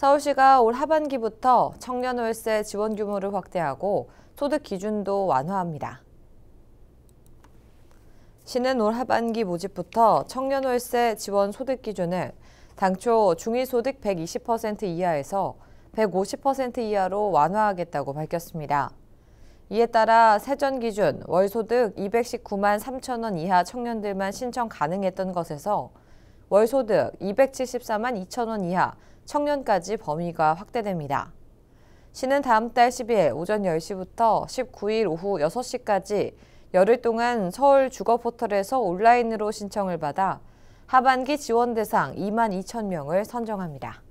서울시가 올 하반기부터 청년 월세 지원 규모를 확대하고 소득 기준도 완화합니다. 시는 올 하반기 모집부터 청년 월세 지원 소득 기준을 당초 중위소득 120% 이하에서 150% 이하로 완화하겠다고 밝혔습니다. 이에 따라 세전 기준 월소득 219만 3천 원 이하 청년들만 신청 가능했던 것에서 월 소득 274만 2천 원 이하, 청년까지 범위가 확대됩니다. 시는 다음 달 10일 오전 10시부터 19일 오후 6시까지 열흘 동안 서울 주거 포털에서 온라인으로 신청을 받아 하반기 지원 대상 2만 2천 명을 선정합니다.